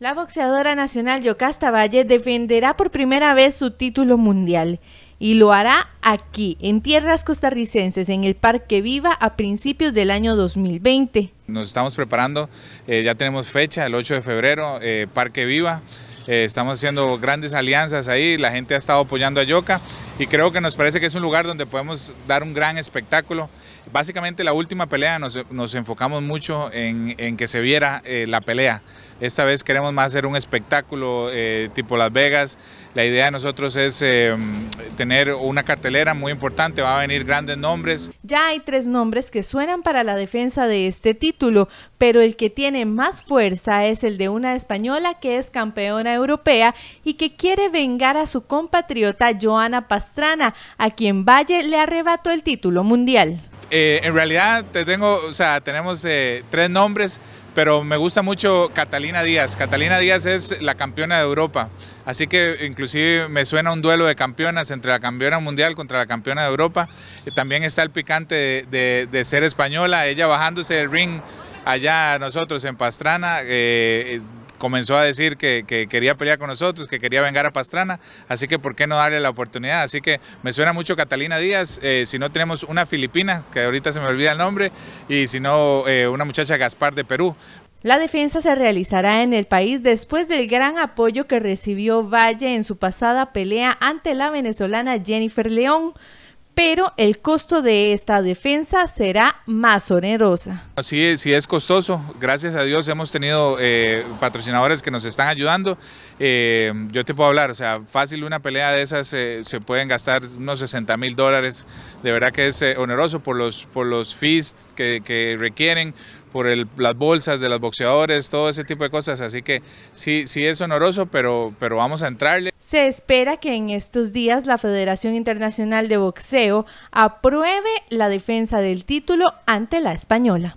La boxeadora nacional Yocasta Valle defenderá por primera vez su título mundial y lo hará aquí, en tierras costarricenses, en el Parque Viva, a principios del año 2020. Nos estamos preparando, eh, ya tenemos fecha, el 8 de febrero, eh, Parque Viva. Eh, estamos haciendo grandes alianzas ahí, la gente ha estado apoyando a Yoka y creo que nos parece que es un lugar donde podemos dar un gran espectáculo. Básicamente la última pelea nos, enfocamos mucho en, que se viera eh, la pelea. Esta vez queremos más hacer un espectáculo eh, tipo Las Vegas. La idea de nosotros es tener una cartelera muy importante, va a venir grandes nombres. Ya hay tres nombres que suenan para la defensa de este título, pero el que tiene más fuerza es el de una española que es campeona de europea y que quiere vengar a su compatriota Joana Pastrana, a quien Valle le arrebató el título mundial. Eh, en realidad te tengo, o sea, tenemos eh, tres nombres, pero me gusta mucho Catalina Díaz. Catalina Díaz es la campeona de Europa, así que inclusive me suena un duelo de campeonas entre la campeona mundial contra la campeona de Europa. Eh, también está el picante de, ser española, ella bajándose del ring allá nosotros en Pastrana, comenzó a decir que, quería pelear con nosotros, que quería vengar a Pastrana, así que ¿por qué no darle la oportunidad? Así que me suena mucho Catalina Díaz, eh, si no tenemos una filipina, que ahorita se me olvida el nombre, y si no eh, una muchacha Gaspar de Perú. La defensa se realizará en el país después del gran apoyo que recibió Valle en su pasada pelea ante la venezolana Jennifer León pero el costo de esta defensa será más onerosa. Sí, sí es costoso. Gracias a Dios hemos tenido eh, patrocinadores que nos están ayudando. Eh, yo te puedo hablar, o sea, fácil una pelea de esas eh, se pueden gastar unos 60 mil dólares. De verdad que es oneroso por los, por los fees que requieren, por las bolsas de los boxeadores, todo ese tipo de cosas. Así que sí, sí es honoroso, pero, pero vamos a entrarle. Se espera que en estos días la Federación Internacional de Boxeo apruebe la defensa del título ante la española.